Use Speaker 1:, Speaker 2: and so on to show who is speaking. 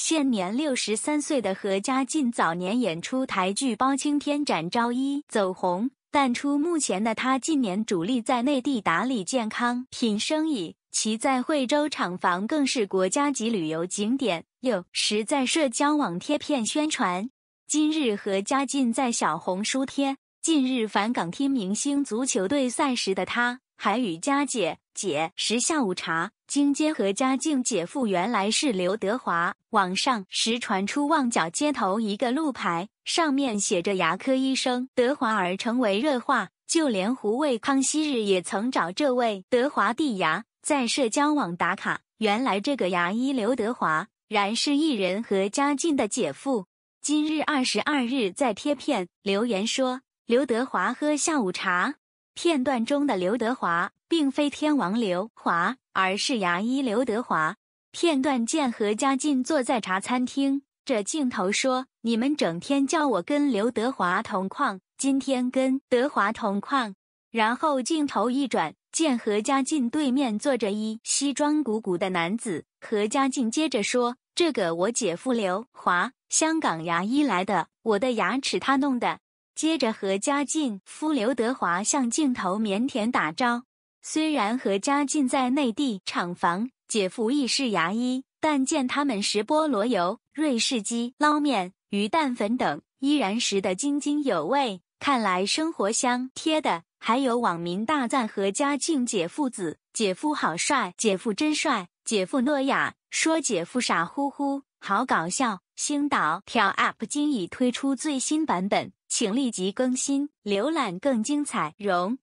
Speaker 1: 现年六十三岁的何家劲早年演出台剧《包青天》《展昭》，一走红。淡出幕前的他近年主力在内地打理健康品生意，其在惠州厂房更是国家级旅游景点。六十在社交网贴片宣传，今日何家劲在小红书贴近日返港踢明星足球队赛时的他。还与佳姐姐食下午茶。经坚和嘉靖姐夫原来是刘德华。网上时传出旺角街头一个路牌，上面写着“牙科医生德华儿”，成为热话。就连胡卫康昔日也曾找这位德华弟牙。在社交网打卡，原来这个牙医刘德华然是艺人和嘉靖的姐夫。今日二十二日，在贴片留言说刘德华喝下午茶。片段中的刘德华并非天王刘华，而是牙医刘德华。片段见何家劲坐在茶餐厅，这镜头说：“你们整天叫我跟刘德华同框，今天跟德华同框。”然后镜头一转，见何家劲对面坐着一西装鼓鼓的男子。何家劲接着说：“这个我姐夫刘华，香港牙医来的，我的牙齿他弄的。”接着，何家劲夫刘德华向镜头腼腆打招呼。虽然何家劲在内地厂房，姐夫亦是牙医，但见他们食菠萝油、瑞士鸡、捞面、鱼蛋粉等，依然食得津津有味。看来生活香贴的。还有网民大赞何家劲姐夫子，姐夫好帅，姐夫真帅，姐夫诺亚说姐夫傻乎乎，好搞笑。星岛跳 up 今已推出最新版本。请立即更新，浏览更精彩。容。